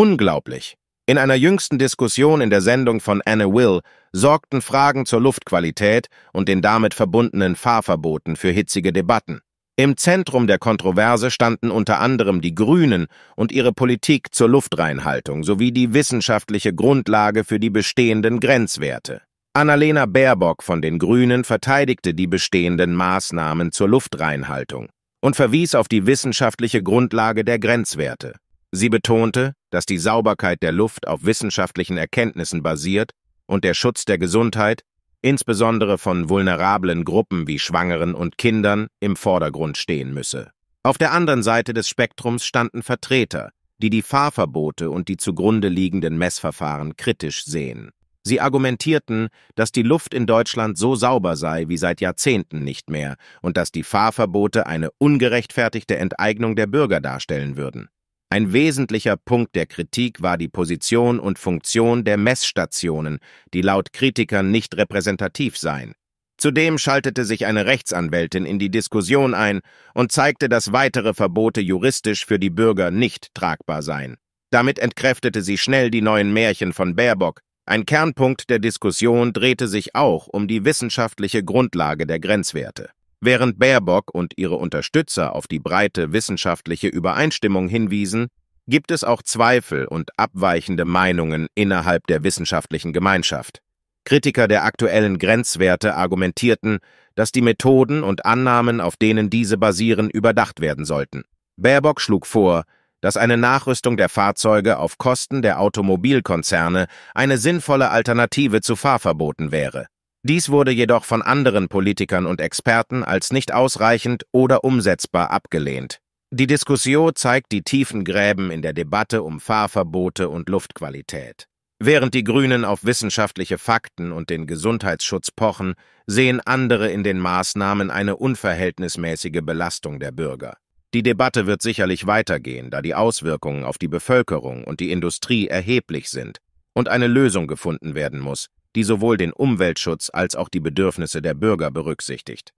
Unglaublich. In einer jüngsten Diskussion in der Sendung von Anne Will sorgten Fragen zur Luftqualität und den damit verbundenen Fahrverboten für hitzige Debatten. Im Zentrum der Kontroverse standen unter anderem die Grünen und ihre Politik zur Luftreinhaltung sowie die wissenschaftliche Grundlage für die bestehenden Grenzwerte. Annalena Baerbock von den Grünen verteidigte die bestehenden Maßnahmen zur Luftreinhaltung und verwies auf die wissenschaftliche Grundlage der Grenzwerte. Sie betonte, dass die Sauberkeit der Luft auf wissenschaftlichen Erkenntnissen basiert und der Schutz der Gesundheit, insbesondere von vulnerablen Gruppen wie Schwangeren und Kindern, im Vordergrund stehen müsse. Auf der anderen Seite des Spektrums standen Vertreter, die die Fahrverbote und die zugrunde liegenden Messverfahren kritisch sehen. Sie argumentierten, dass die Luft in Deutschland so sauber sei wie seit Jahrzehnten nicht mehr und dass die Fahrverbote eine ungerechtfertigte Enteignung der Bürger darstellen würden. Ein wesentlicher Punkt der Kritik war die Position und Funktion der Messstationen, die laut Kritikern nicht repräsentativ seien. Zudem schaltete sich eine Rechtsanwältin in die Diskussion ein und zeigte, dass weitere Verbote juristisch für die Bürger nicht tragbar seien. Damit entkräftete sie schnell die neuen Märchen von Baerbock. Ein Kernpunkt der Diskussion drehte sich auch um die wissenschaftliche Grundlage der Grenzwerte. Während Baerbock und ihre Unterstützer auf die breite wissenschaftliche Übereinstimmung hinwiesen, gibt es auch Zweifel und abweichende Meinungen innerhalb der wissenschaftlichen Gemeinschaft. Kritiker der aktuellen Grenzwerte argumentierten, dass die Methoden und Annahmen, auf denen diese basieren, überdacht werden sollten. Baerbock schlug vor, dass eine Nachrüstung der Fahrzeuge auf Kosten der Automobilkonzerne eine sinnvolle Alternative zu Fahrverboten wäre. Dies wurde jedoch von anderen Politikern und Experten als nicht ausreichend oder umsetzbar abgelehnt. Die Diskussion zeigt die tiefen Gräben in der Debatte um Fahrverbote und Luftqualität. Während die Grünen auf wissenschaftliche Fakten und den Gesundheitsschutz pochen, sehen andere in den Maßnahmen eine unverhältnismäßige Belastung der Bürger. Die Debatte wird sicherlich weitergehen, da die Auswirkungen auf die Bevölkerung und die Industrie erheblich sind und eine Lösung gefunden werden muss, die sowohl den Umweltschutz als auch die Bedürfnisse der Bürger berücksichtigt